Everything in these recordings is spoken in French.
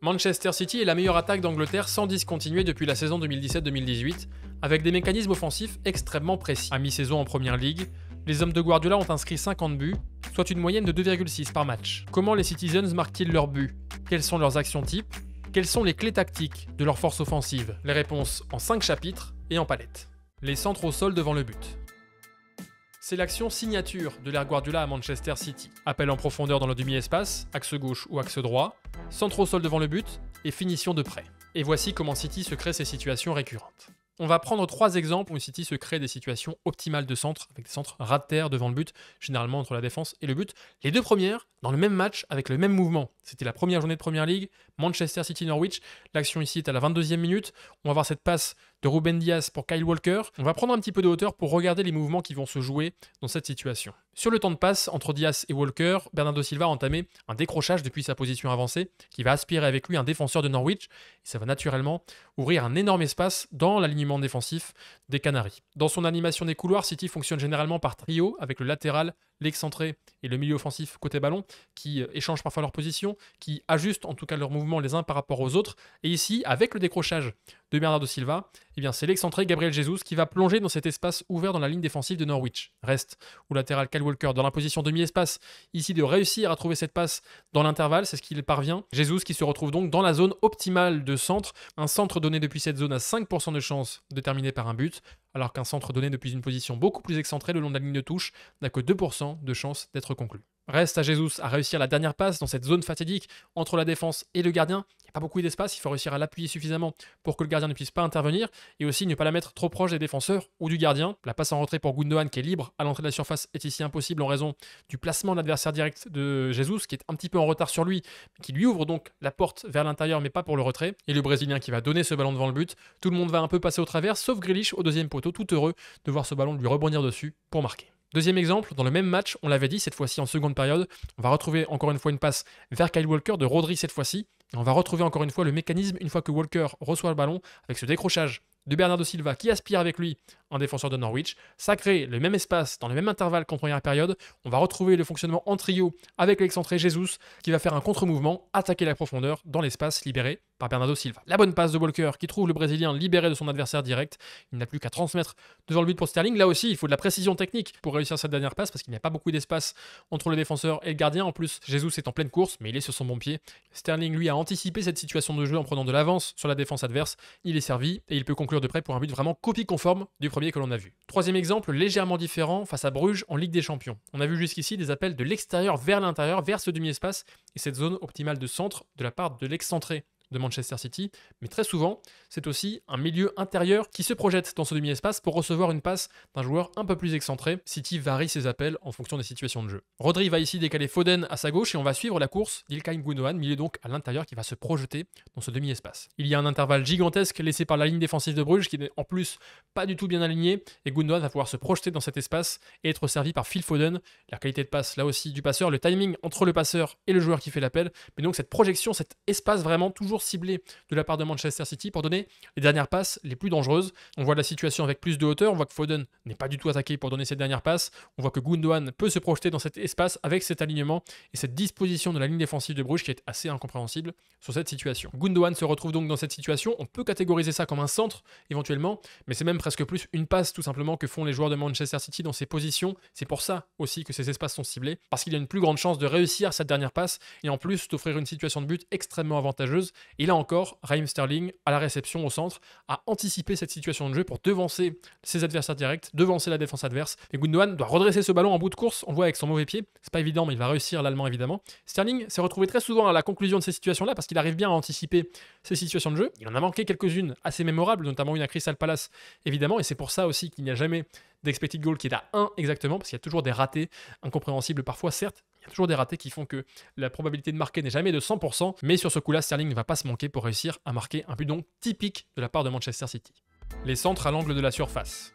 Manchester City est la meilleure attaque d'Angleterre sans discontinuer depuis la saison 2017-2018, avec des mécanismes offensifs extrêmement précis. À mi-saison en Première Ligue, les hommes de Guardiola ont inscrit 50 buts, soit une moyenne de 2,6 par match. Comment les Citizens marquent-ils leurs buts Quelles sont leurs actions types Quelles sont les clés tactiques de leur force offensive Les réponses en 5 chapitres et en palette. Les centres au sol devant le but. C'est l'action signature de l'Air Guardiola à Manchester City. Appel en profondeur dans le demi-espace, axe gauche ou axe droit, centre au sol devant le but et finition de près. Et voici comment City se crée ces situations récurrentes. On va prendre trois exemples où City se crée des situations optimales de centre, avec des centres ras de terre devant le but, généralement entre la défense et le but. Les deux premières, dans le même match, avec le même mouvement. C'était la première journée de Première Ligue, Manchester City-Norwich. L'action ici est à la 22e minute. On va voir cette passe de Ruben Diaz pour Kyle Walker. On va prendre un petit peu de hauteur pour regarder les mouvements qui vont se jouer dans cette situation. Sur le temps de passe, entre Diaz et Walker, Bernardo Silva a entamé un décrochage depuis sa position avancée qui va aspirer avec lui un défenseur de Norwich. Et ça va naturellement ouvrir un énorme espace dans l'alignement défensif des Canaries. Dans son animation des couloirs, City fonctionne généralement par trio avec le latéral l'excentré et le milieu offensif côté ballon, qui euh, échangent parfois leurs positions, qui ajustent en tout cas leurs mouvements les uns par rapport aux autres. Et ici, avec le décrochage de Bernardo Silva, eh bien c'est l'excentré Gabriel Jesus qui va plonger dans cet espace ouvert dans la ligne défensive de Norwich. Reste ou latéral Kyle Walker dans la position demi-espace, ici de réussir à trouver cette passe dans l'intervalle, c'est ce qu'il parvient. Jesus qui se retrouve donc dans la zone optimale de centre, un centre donné depuis cette zone à 5% de chance de terminer par un but alors qu'un centre donné depuis une position beaucoup plus excentrée le long de la ligne de touche n'a que 2% de chance d'être conclu. Reste à Jesus à réussir la dernière passe dans cette zone fatidique entre la défense et le gardien. Il n'y a pas beaucoup d'espace, il faut réussir à l'appuyer suffisamment pour que le gardien ne puisse pas intervenir et aussi ne pas la mettre trop proche des défenseurs ou du gardien. La passe en retrait pour Gundogan qui est libre à l'entrée de la surface est ici impossible en raison du placement de l'adversaire direct de Jesus qui est un petit peu en retard sur lui, qui lui ouvre donc la porte vers l'intérieur mais pas pour le retrait. Et le Brésilien qui va donner ce ballon devant le but. Tout le monde va un peu passer au travers sauf Grealish au deuxième poteau, tout heureux de voir ce ballon lui rebondir dessus pour marquer. Deuxième exemple, dans le même match, on l'avait dit, cette fois-ci en seconde période, on va retrouver encore une fois une passe vers Kyle Walker de Rodri cette fois-ci. On va retrouver encore une fois le mécanisme une fois que Walker reçoit le ballon avec ce décrochage de Bernardo Silva qui aspire avec lui un défenseur de Norwich. Ça crée le même espace dans le même intervalle qu'en première période. On va retrouver le fonctionnement en trio avec l'excentré Jesus qui va faire un contre-mouvement, attaquer la profondeur dans l'espace libéré par Bernardo Silva. La bonne passe de Walker qui trouve le Brésilien libéré de son adversaire direct. Il n'a plus qu'à transmettre devant le but pour Sterling. Là aussi, il faut de la précision technique pour réussir cette dernière passe parce qu'il n'y a pas beaucoup d'espace entre le défenseur et le gardien. En plus, Jesus est en pleine course, mais il est sur son bon pied. Sterling, lui, a anticipé cette situation de jeu en prenant de l'avance sur la défense adverse. Il est servi et il peut conclure de près pour un but vraiment copie conforme du premier que l'on a vu. Troisième exemple, légèrement différent, face à Bruges en Ligue des Champions. On a vu jusqu'ici des appels de l'extérieur vers l'intérieur, vers ce demi-espace et cette zone optimale de centre de la part de l'excentré de Manchester City, mais très souvent, c'est aussi un milieu intérieur qui se projette dans ce demi-espace pour recevoir une passe d'un joueur un peu plus excentré. City varie ses appels en fonction des situations de jeu. Rodri va ici décaler Foden à sa gauche et on va suivre la course d'Ilkay Gundogan, milieu donc à l'intérieur qui va se projeter dans ce demi-espace. Il y a un intervalle gigantesque laissé par la ligne défensive de Bruges qui n'est en plus pas du tout bien alignée et Gundogan va pouvoir se projeter dans cet espace et être servi par Phil Foden. La qualité de passe là aussi du passeur, le timing entre le passeur et le joueur qui fait l'appel, mais donc cette projection, cet espace vraiment toujours ciblés de la part de Manchester City pour donner les dernières passes les plus dangereuses. On voit la situation avec plus de hauteur, on voit que Foden n'est pas du tout attaqué pour donner ses dernières passes, on voit que Gundogan peut se projeter dans cet espace avec cet alignement et cette disposition de la ligne défensive de Bruges qui est assez incompréhensible sur cette situation. Gundogan se retrouve donc dans cette situation, on peut catégoriser ça comme un centre éventuellement, mais c'est même presque plus une passe tout simplement que font les joueurs de Manchester City dans ces positions. C'est pour ça aussi que ces espaces sont ciblés, parce qu'il y a une plus grande chance de réussir cette dernière passe et en plus d'offrir une situation de but extrêmement avantageuse et là encore, Raheem Sterling, à la réception au centre, a anticipé cette situation de jeu pour devancer ses adversaires directs, devancer la défense adverse. Et Gundogan doit redresser ce ballon en bout de course, on voit avec son mauvais pied. C'est pas évident, mais il va réussir l'allemand évidemment. Sterling s'est retrouvé très souvent à la conclusion de ces situations-là parce qu'il arrive bien à anticiper ces situations de jeu. Il en a manqué quelques-unes assez mémorables, notamment une à Crystal Palace évidemment, et c'est pour ça aussi qu'il n'y a jamais d'expected goal qui est à 1 exactement, parce qu'il y a toujours des ratés incompréhensibles parfois, certes, toujours des ratés qui font que la probabilité de marquer n'est jamais de 100%, mais sur ce coup-là, Sterling ne va pas se manquer pour réussir à marquer un but donc typique de la part de Manchester City. Les centres à l'angle de la surface.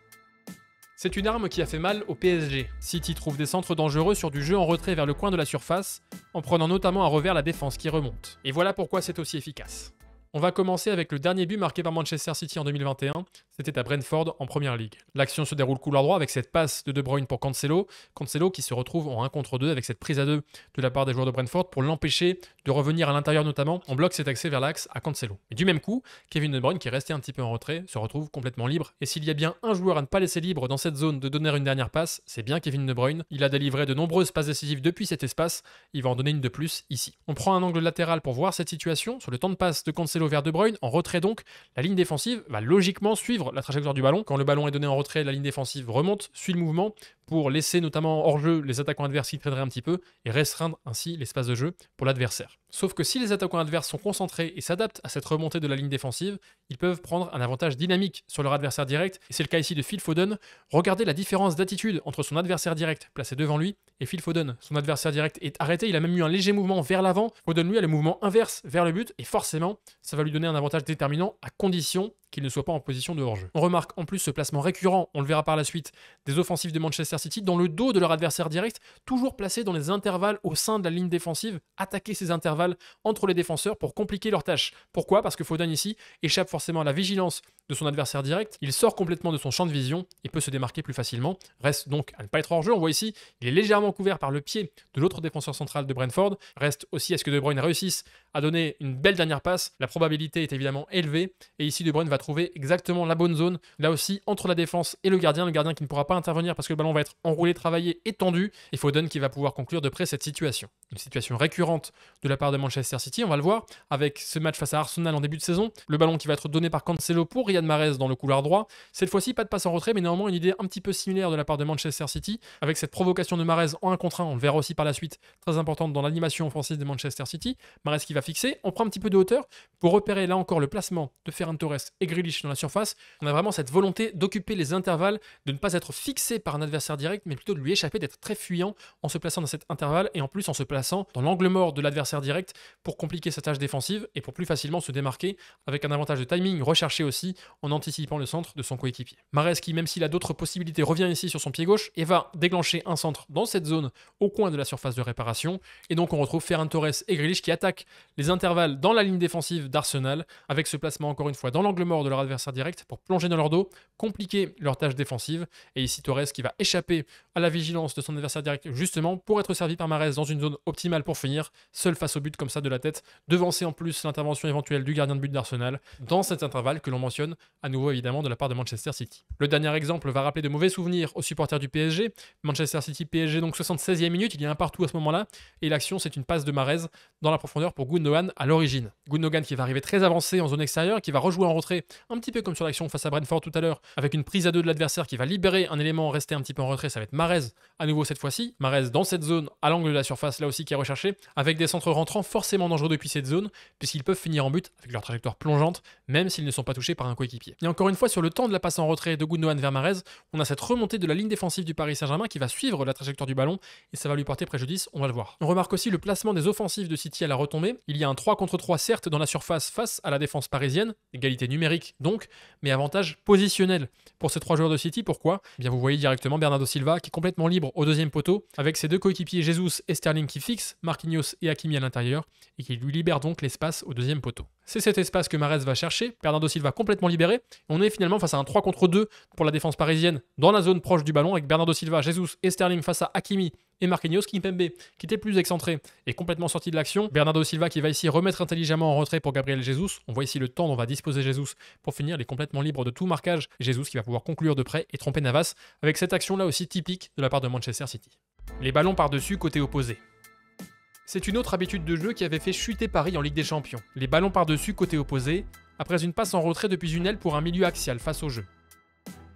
C'est une arme qui a fait mal au PSG. City trouve des centres dangereux sur du jeu en retrait vers le coin de la surface, en prenant notamment à revers la défense qui remonte. Et voilà pourquoi c'est aussi efficace. On va commencer avec le dernier but marqué par Manchester City en 2021. C'était à Brentford en Première ligue. L'action se déroule couloir droit avec cette passe de De Bruyne pour Cancelo. Cancelo qui se retrouve en 1 contre 2 avec cette prise à 2 de la part des joueurs de Brentford pour l'empêcher de revenir à l'intérieur notamment, on bloque cet accès vers l'axe à Cancelo. Et du même coup, Kevin De Bruyne, qui est resté un petit peu en retrait, se retrouve complètement libre. Et s'il y a bien un joueur à ne pas laisser libre dans cette zone de donner une dernière passe, c'est bien Kevin De Bruyne. Il a délivré de nombreuses passes décisives depuis cet espace, il va en donner une de plus ici. On prend un angle latéral pour voir cette situation, sur le temps de passe de Cancelo vers De Bruyne, en retrait donc, la ligne défensive va logiquement suivre la trajectoire du ballon. Quand le ballon est donné en retrait, la ligne défensive remonte, suit le mouvement, pour laisser notamment hors jeu les attaquants adverses qui traîneraient un petit peu, et restreindre ainsi l'espace de jeu pour l'adversaire. Sauf que si les attaquants adverses sont concentrés et s'adaptent à cette remontée de la ligne défensive, ils peuvent prendre un avantage dynamique sur leur adversaire direct, et c'est le cas ici de Phil Foden. Regardez la différence d'attitude entre son adversaire direct placé devant lui et Phil Foden. Son adversaire direct est arrêté, il a même eu un léger mouvement vers l'avant. Foden lui a le mouvement inverse vers le but, et forcément, ça va lui donner un avantage déterminant à condition qu'il ne soit pas en position de hors-jeu. On remarque en plus ce placement récurrent, on le verra par la suite, des offensives de Manchester City dans le dos de leur adversaire direct, toujours placé dans les intervalles au sein de la ligne défensive, attaquer ces intervalles entre les défenseurs pour compliquer leur tâche. Pourquoi Parce que Foden ici échappe forcément à la vigilance de son adversaire direct, il sort complètement de son champ de vision et peut se démarquer plus facilement. Reste donc à ne pas être hors jeu. On voit ici, il est légèrement couvert par le pied de l'autre défenseur central de Brentford. Reste aussi à ce que De Bruyne réussisse à donner une belle dernière passe. La probabilité est évidemment élevée. Et ici, De Bruyne va trouver exactement la bonne zone. Là aussi, entre la défense et le gardien. Le gardien qui ne pourra pas intervenir parce que le ballon va être enroulé, travaillé et tendu. Et Foden qui va pouvoir conclure de près cette situation une situation récurrente de la part de Manchester City. On va le voir avec ce match face à Arsenal en début de saison. Le ballon qui va être donné par Cancelo pour Riyad Mahrez dans le couloir droit. Cette fois-ci, pas de passe en retrait, mais néanmoins une idée un petit peu similaire de la part de Manchester City avec cette provocation de Mahrez en un contre 1. On le verra aussi par la suite, très importante dans l'animation française de Manchester City. Mahrez qui va fixer. On prend un petit peu de hauteur pour repérer là encore le placement de Ferran Torres et Grealish dans la surface. On a vraiment cette volonté d'occuper les intervalles, de ne pas être fixé par un adversaire direct, mais plutôt de lui échapper, d'être très fuyant en se plaçant dans cet intervalle et en plus en se plaçant dans l'angle mort de l'adversaire direct pour compliquer sa tâche défensive et pour plus facilement se démarquer avec un avantage de timing recherché aussi en anticipant le centre de son coéquipier. Mares qui, même s'il a d'autres possibilités, revient ici sur son pied gauche et va déclencher un centre dans cette zone au coin de la surface de réparation. Et donc on retrouve Ferran Torres et Grealish qui attaquent les intervalles dans la ligne défensive d'Arsenal avec ce placement encore une fois dans l'angle mort de leur adversaire direct pour plonger dans leur dos, compliquer leur tâche défensive. Et ici Torres qui va échapper à la vigilance de son adversaire direct justement pour être servi par Mares dans une zone optimale pour finir, seul face au but comme ça de la tête, devancer en plus l'intervention éventuelle du gardien de but d'Arsenal dans cet intervalle que l'on mentionne à nouveau évidemment de la part de Manchester City. Le dernier exemple va rappeler de mauvais souvenirs aux supporters du PSG. Manchester City PSG donc 76e minute, il y a un partout à ce moment-là et l'action c'est une passe de Marez dans la profondeur pour Gundogan à l'origine. Gundogan qui va arriver très avancé en zone extérieure, qui va rejouer en retrait un petit peu comme sur l'action face à Brentford tout à l'heure avec une prise à deux de l'adversaire qui va libérer un élément resté un petit peu en retrait, ça va être Marez à nouveau cette fois-ci. Marez dans cette zone à l'angle de la surface là aussi aussi qui est recherché, avec des centres rentrants forcément dangereux depuis cette zone, puisqu'ils peuvent finir en but avec leur trajectoire plongeante, même s'ils ne sont pas touchés par un coéquipier. Et encore une fois, sur le temps de la passe en retrait de Gundogan vers Marez, on a cette remontée de la ligne défensive du Paris Saint-Germain qui va suivre la trajectoire du ballon, et ça va lui porter préjudice, on va le voir. On remarque aussi le placement des offensives de City à la retombée. Il y a un 3 contre 3 certes dans la surface face à la défense parisienne, égalité numérique donc, mais avantage positionnel pour ces trois joueurs de City. Pourquoi eh bien, vous voyez directement Bernardo Silva qui est complètement libre au deuxième poteau, avec ses deux coéquipiers Jesus et Sterling qui fixe Marquinhos et Hakimi à l'intérieur et qui lui libère donc l'espace au deuxième poteau. C'est cet espace que Mares va chercher, Bernardo Silva complètement libéré, on est finalement face à un 3 contre 2 pour la défense parisienne dans la zone proche du ballon avec Bernardo Silva, Jesus et Sterling face à Hakimi et Marquinhos, Kimpembe qui était plus excentré et complètement sorti de l'action, Bernardo Silva qui va ici remettre intelligemment en retrait pour Gabriel Jesus, on voit ici le temps dont va disposer Jesus pour finir, les complètement libre de tout marquage, Jesus qui va pouvoir conclure de près et tromper Navas avec cette action là aussi typique de la part de Manchester City. Les ballons par-dessus côté opposé. C'est une autre habitude de jeu qui avait fait chuter Paris en Ligue des Champions. Les ballons par-dessus côté opposé, après une passe en retrait depuis une aile pour un milieu axial face au jeu.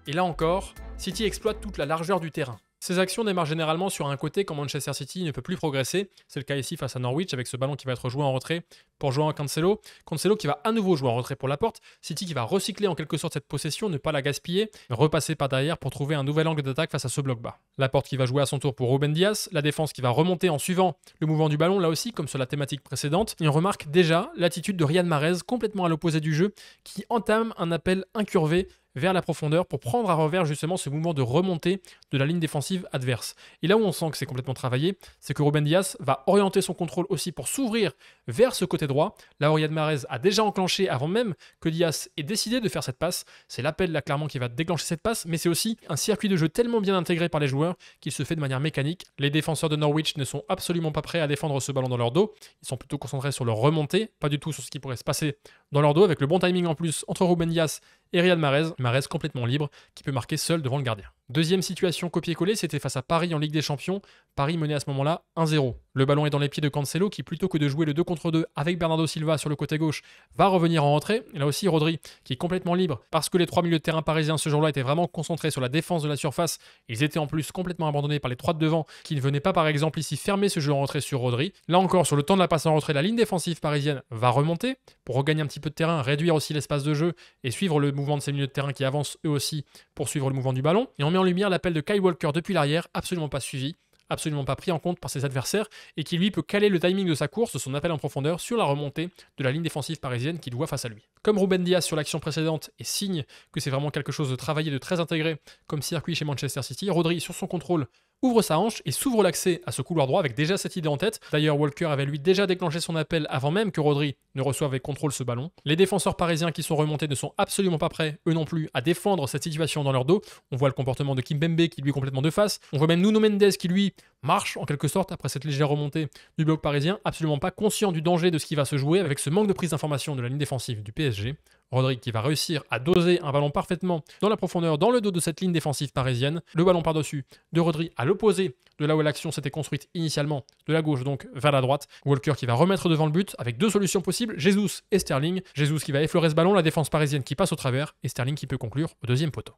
Et là encore, City exploite toute la largeur du terrain. Ces actions démarrent généralement sur un côté quand Manchester City ne peut plus progresser. C'est le cas ici face à Norwich avec ce ballon qui va être joué en retrait pour jouer à Cancelo. Cancelo qui va à nouveau jouer en retrait pour la porte. City qui va recycler en quelque sorte cette possession, ne pas la gaspiller, repasser par derrière pour trouver un nouvel angle d'attaque face à ce bloc bas. La porte qui va jouer à son tour pour Ruben Diaz. La défense qui va remonter en suivant le mouvement du ballon, là aussi comme sur la thématique précédente. Et on remarque déjà l'attitude de Riyad Marez, complètement à l'opposé du jeu qui entame un appel incurvé vers la profondeur pour prendre à revers justement ce mouvement de remontée de la ligne défensive adverse. Et là où on sent que c'est complètement travaillé, c'est que Ruben Diaz va orienter son contrôle aussi pour s'ouvrir vers ce côté droit. Là, de Marez a déjà enclenché avant même que Diaz ait décidé de faire cette passe. C'est l'appel là clairement qui va déclencher cette passe, mais c'est aussi un circuit de jeu tellement bien intégré par les joueurs qu'il se fait de manière mécanique. Les défenseurs de Norwich ne sont absolument pas prêts à défendre ce ballon dans leur dos. Ils sont plutôt concentrés sur leur remontée, pas du tout sur ce qui pourrait se passer dans leur dos, avec le bon timing en plus entre Ruben Diaz et Riyad Mahrez, complètement libre, qui peut marquer seul devant le gardien. Deuxième situation copier-coller, c'était face à Paris en Ligue des Champions. Paris menait à ce moment-là 1-0. Le ballon est dans les pieds de Cancelo qui, plutôt que de jouer le 2 contre 2 avec Bernardo Silva sur le côté gauche, va revenir en rentrée. Et là aussi, Rodri qui est complètement libre parce que les trois milieux de terrain parisiens ce jour-là étaient vraiment concentrés sur la défense de la surface. Ils étaient en plus complètement abandonnés par les trois de devant qui ne venaient pas, par exemple, ici fermer ce jeu en rentrée sur Rodri. Là encore, sur le temps de la passe en rentrée, la ligne défensive parisienne va remonter pour regagner un petit peu de terrain, réduire aussi l'espace de jeu et suivre le mouvement de ces milieux de terrain qui avancent eux aussi pour suivre le mouvement du ballon. Et en lumière l'appel de Kyle Walker depuis l'arrière, absolument pas suivi, absolument pas pris en compte par ses adversaires, et qui lui peut caler le timing de sa course, de son appel en profondeur, sur la remontée de la ligne défensive parisienne qu'il voit face à lui. Comme Ruben Diaz sur l'action précédente et signe que c'est vraiment quelque chose de travaillé, de très intégré, comme circuit chez Manchester City, Rodri sur son contrôle ouvre sa hanche et s'ouvre l'accès à ce couloir droit avec déjà cette idée en tête. D'ailleurs, Walker avait lui déjà déclenché son appel avant même que Rodri ne reçoive et contrôle ce ballon. Les défenseurs parisiens qui sont remontés ne sont absolument pas prêts, eux non plus, à défendre cette situation dans leur dos. On voit le comportement de Kim Bembe qui lui est complètement de face. On voit même Nuno Mendes qui lui marche en quelque sorte après cette légère remontée du bloc parisien, absolument pas conscient du danger de ce qui va se jouer avec ce manque de prise d'information de la ligne défensive du PSG. Rodrigue qui va réussir à doser un ballon parfaitement dans la profondeur, dans le dos de cette ligne défensive parisienne. Le ballon par-dessus de Rodrigue à l'opposé de là où l'action s'était construite initialement, de la gauche donc vers la droite. Walker qui va remettre devant le but avec deux solutions possibles, Jesus et Sterling. Jesus qui va effleurer ce ballon, la défense parisienne qui passe au travers et Sterling qui peut conclure au deuxième poteau.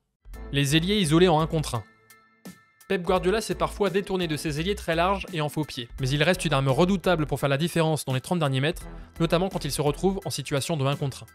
Les ailiers isolés en 1 contre 1. Pep Guardiola s'est parfois détourné de ses ailiers très larges et en faux pieds. mais il reste une arme redoutable pour faire la différence dans les 30 derniers mètres, notamment quand il se retrouve en situation de 1 contre 1.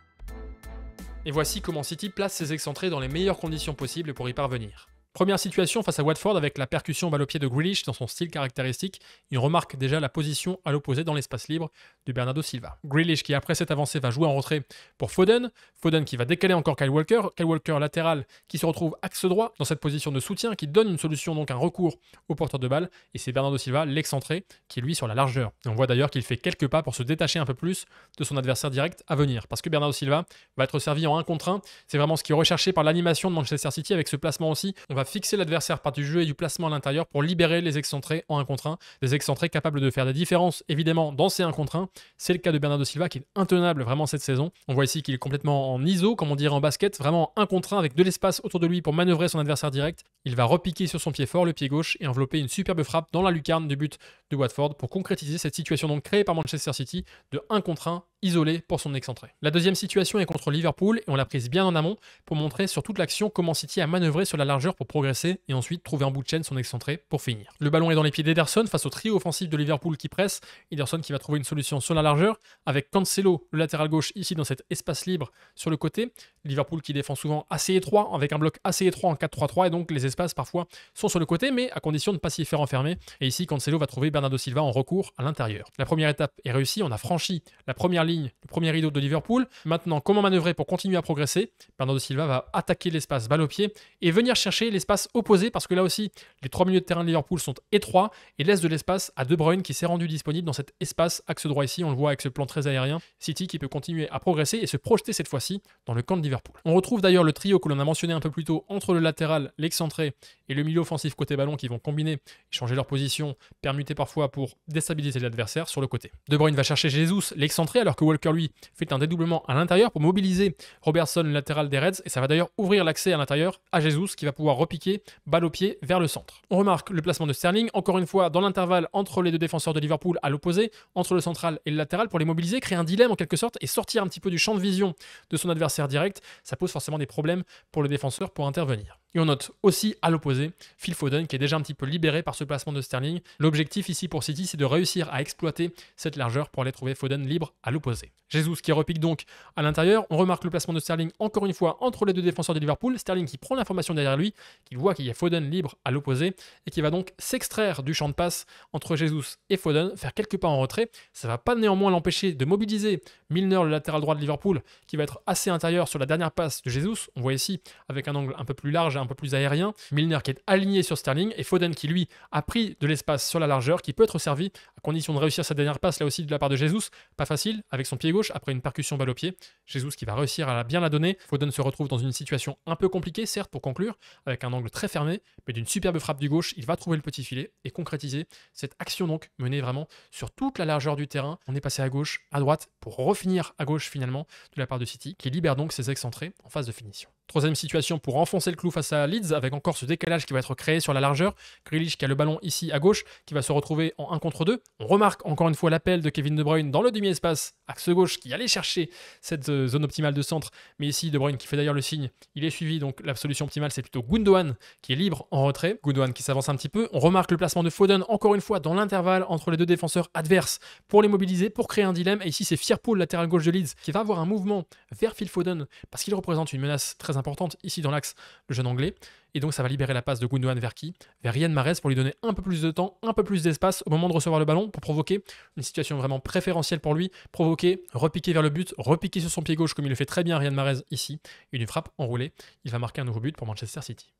Et voici comment City place ses excentrés dans les meilleures conditions possibles pour y parvenir. Première situation face à Watford avec la percussion balle au pied de Grealish dans son style caractéristique. Il remarque déjà la position à l'opposé dans l'espace libre de Bernardo Silva. Grealish qui après cette avancée va jouer en retrait pour Foden. Foden qui va décaler encore Kyle Walker. Kyle Walker latéral qui se retrouve axe droit dans cette position de soutien qui donne une solution donc un recours au porteur de balle. Et c'est Bernardo Silva l'excentré qui est lui sur la largeur. on voit d'ailleurs qu'il fait quelques pas pour se détacher un peu plus de son adversaire direct à venir. Parce que Bernardo Silva va être servi en 1 contre 1. C'est vraiment ce qui est recherché par l'animation de Manchester City avec ce placement aussi. On va fixer l'adversaire par du jeu et du placement à l'intérieur pour libérer les excentrés en 1 contre 1, des excentrés capables de faire des différences évidemment dans ces 1 contre 1. C'est le cas de Bernardo Silva qui est intenable vraiment cette saison. On voit ici qu'il est complètement en ISO, comme on dirait en basket, vraiment 1 contre 1 avec de l'espace autour de lui pour manœuvrer son adversaire direct. Il va repiquer sur son pied fort, le pied gauche, et envelopper une superbe frappe dans la lucarne du but de Watford pour concrétiser cette situation donc créée par Manchester City de 1 contre 1 isolé pour son excentré. La deuxième situation est contre Liverpool et on l'a prise bien en amont pour montrer sur toute l'action comment City a manœuvré sur la largeur pour progresser et ensuite trouver en bout de chaîne son excentré pour finir. Le ballon est dans les pieds d'Ederson face au trio offensif de Liverpool qui presse, Ederson qui va trouver une solution sur la largeur avec Cancelo, le latéral gauche ici dans cet espace libre sur le côté, Liverpool qui défend souvent assez étroit avec un bloc assez étroit en 4-3-3 et donc les espaces parfois sont sur le côté mais à condition de ne pas s'y faire enfermer et ici Cancelo va trouver Bernardo Silva en recours à l'intérieur. La première étape est réussie, on a franchi la première ligne ligne premier rideau de Liverpool. Maintenant, comment manœuvrer pour continuer à progresser Bernardo Silva va attaquer l'espace balle au pied et venir chercher l'espace opposé parce que là aussi, les trois milieux de terrain de Liverpool sont étroits et laissent de l'espace à De Bruyne qui s'est rendu disponible dans cet espace axe droit ici. On le voit avec ce plan très aérien. City qui peut continuer à progresser et se projeter cette fois-ci dans le camp de Liverpool. On retrouve d'ailleurs le trio que l'on a mentionné un peu plus tôt entre le latéral, l'excentré et le milieu offensif côté ballon qui vont combiner, et changer leur position, permuter parfois pour déstabiliser l'adversaire sur le côté. De Bruyne va chercher Jesus, l'excentré alors que Walker lui fait un dédoublement à l'intérieur pour mobiliser Robertson, latéral des Reds, et ça va d'ailleurs ouvrir l'accès à l'intérieur à Jesus qui va pouvoir repiquer balle au pied vers le centre. On remarque le placement de Sterling, encore une fois, dans l'intervalle entre les deux défenseurs de Liverpool à l'opposé, entre le central et le latéral, pour les mobiliser, créer un dilemme en quelque sorte et sortir un petit peu du champ de vision de son adversaire direct. Ça pose forcément des problèmes pour le défenseur pour intervenir. Et on note aussi à l'opposé Phil Foden qui est déjà un petit peu libéré par ce placement de Sterling. L'objectif ici pour City, c'est de réussir à exploiter cette largeur pour aller trouver Foden libre à l'opposé. Jesus qui repique donc à l'intérieur. On remarque le placement de Sterling encore une fois entre les deux défenseurs de Liverpool. Sterling qui prend l'information derrière lui, qui voit qu'il y a Foden libre à l'opposé et qui va donc s'extraire du champ de passe entre Jesus et Foden, faire quelques pas en retrait. Ça va pas néanmoins l'empêcher de mobiliser Milner, le latéral droit de Liverpool, qui va être assez intérieur sur la dernière passe de Jesus. On voit ici avec un angle un peu plus large, un peu plus aérien. Milner qui est aligné sur Sterling et Foden qui lui a pris de l'espace sur la largeur qui peut être servi à condition de réussir sa dernière passe là aussi de la part de Jesus. Pas facile avec son pied gauche après une percussion balle au pied. Jesus qui va réussir à bien la donner. Foden se retrouve dans une situation un peu compliquée certes pour conclure avec un angle très fermé mais d'une superbe frappe du gauche il va trouver le petit filet et concrétiser cette action donc menée vraiment sur toute la largeur du terrain. On est passé à gauche, à droite pour refinir à gauche finalement de la part de City qui libère donc ses excentrés en phase de finition. Troisième situation pour enfoncer le clou face à Leeds, avec encore ce décalage qui va être créé sur la largeur. Grealish qui a le ballon ici à gauche, qui va se retrouver en 1 contre 2. On remarque encore une fois l'appel de Kevin De Bruyne dans le demi-espace, axe gauche, qui allait chercher cette euh, zone optimale de centre. Mais ici, De Bruyne qui fait d'ailleurs le signe, il est suivi, donc la solution optimale c'est plutôt Gundogan qui est libre en retrait. Gundogan qui s'avance un petit peu. On remarque le placement de Foden encore une fois dans l'intervalle entre les deux défenseurs adverses pour les mobiliser, pour créer un dilemme. Et ici, c'est Fierpool latéral gauche de Leeds, qui va avoir un mouvement vers Phil Foden parce qu'il représente une menace très importante ici dans l'axe, le jeune anglais. Et donc ça va libérer la passe de Gundogan vers qui Vers Ryan Marez pour lui donner un peu plus de temps, un peu plus d'espace au moment de recevoir le ballon pour provoquer une situation vraiment préférentielle pour lui, provoquer, repiquer vers le but, repiquer sur son pied gauche comme il le fait très bien Ryan Mares ici. Une frappe enroulée, il va marquer un nouveau but pour Manchester City.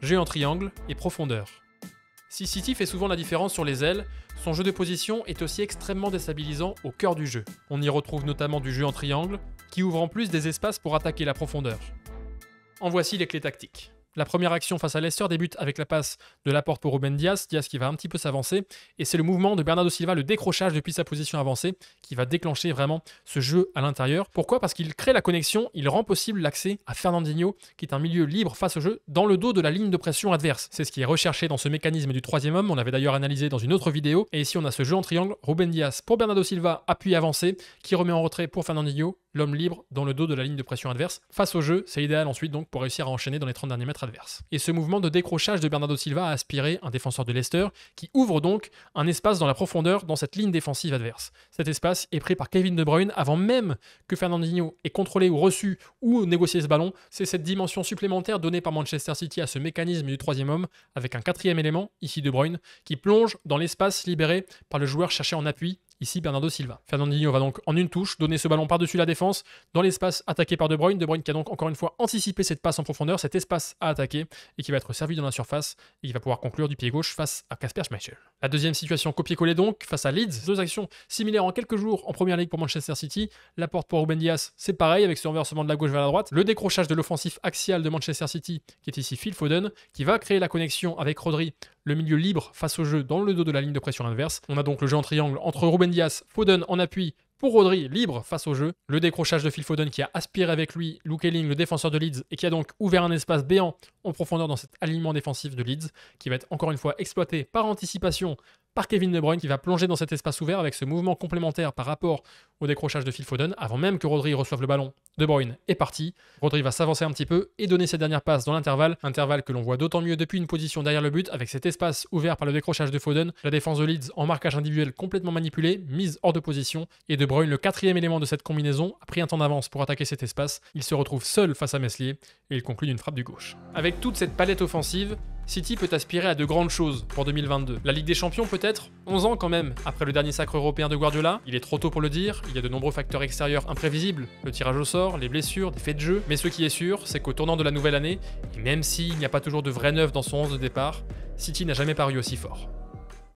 Jeu en triangle et profondeur. Si City fait souvent la différence sur les ailes, son jeu de position est aussi extrêmement déstabilisant au cœur du jeu. On y retrouve notamment du jeu en triangle, qui ouvre en plus des espaces pour attaquer la profondeur. En voici les clés tactiques. La première action face à Leicester débute avec la passe de la porte pour Ruben Diaz, Diaz qui va un petit peu s'avancer, et c'est le mouvement de Bernardo Silva, le décrochage depuis sa position avancée, qui va déclencher vraiment ce jeu à l'intérieur. Pourquoi Parce qu'il crée la connexion, il rend possible l'accès à Fernandinho, qui est un milieu libre face au jeu, dans le dos de la ligne de pression adverse. C'est ce qui est recherché dans ce mécanisme du troisième homme, on avait d'ailleurs analysé dans une autre vidéo, et ici on a ce jeu en triangle, Ruben Diaz pour Bernardo Silva, appui avancé, qui remet en retrait pour Fernandinho, l'homme libre dans le dos de la ligne de pression adverse. Face au jeu, c'est idéal ensuite donc pour réussir à enchaîner dans les 30 derniers mètres adverses. Et ce mouvement de décrochage de Bernardo Silva a aspiré un défenseur de Leicester qui ouvre donc un espace dans la profondeur dans cette ligne défensive adverse. Cet espace est pris par Kevin De Bruyne avant même que Fernandinho ait contrôlé ou reçu ou négocié ce ballon. C'est cette dimension supplémentaire donnée par Manchester City à ce mécanisme du troisième homme avec un quatrième élément, ici De Bruyne, qui plonge dans l'espace libéré par le joueur cherché en appui ici Bernardo Silva. Fernandinho va donc en une touche donner ce ballon par-dessus la défense, dans l'espace attaqué par De Bruyne. De Bruyne qui a donc encore une fois anticipé cette passe en profondeur, cet espace à attaquer, et qui va être servi dans la surface, et qui va pouvoir conclure du pied gauche face à Casper Schmeichel. La deuxième situation, copier-coller donc, face à Leeds, deux actions similaires en quelques jours en première ligue pour Manchester City. La porte pour Ruben Dias, c'est pareil avec ce renversement de la gauche vers la droite. Le décrochage de l'offensif axial de Manchester City, qui est ici Phil Foden, qui va créer la connexion avec Rodri, le milieu libre face au jeu dans le dos de la ligne de pression inverse. On a donc le jeu en triangle entre Ruben Dias, Foden en appui pour Rodri, libre face au jeu, le décrochage de Phil Foden qui a aspiré avec lui Luke Elling, le défenseur de Leeds, et qui a donc ouvert un espace béant en profondeur dans cet alignement défensif de Leeds, qui va être encore une fois exploité par anticipation par Kevin De Bruyne qui va plonger dans cet espace ouvert avec ce mouvement complémentaire par rapport au décrochage de Phil Foden avant même que Rodri reçoive le ballon. De Bruyne est parti, Rodri va s'avancer un petit peu et donner ses dernières passes dans l'intervalle, intervalle que l'on voit d'autant mieux depuis une position derrière le but avec cet espace ouvert par le décrochage de Foden, la défense de Leeds en marquage individuel complètement manipulé, mise hors de position et De Bruyne, le quatrième élément de cette combinaison, a pris un temps d'avance pour attaquer cet espace, il se retrouve seul face à Meslier et il conclut d'une frappe du gauche. Avec toute cette palette offensive, City peut aspirer à de grandes choses pour 2022. La Ligue des Champions peut-être 11 ans quand même, après le dernier sacre européen de Guardiola, il est trop tôt pour le dire, il y a de nombreux facteurs extérieurs imprévisibles, le tirage au sort, les blessures, des faits de jeu, mais ce qui est sûr, c'est qu'au tournant de la nouvelle année, et même s'il n'y a pas toujours de vraie neuf dans son 11 de départ, City n'a jamais paru aussi fort.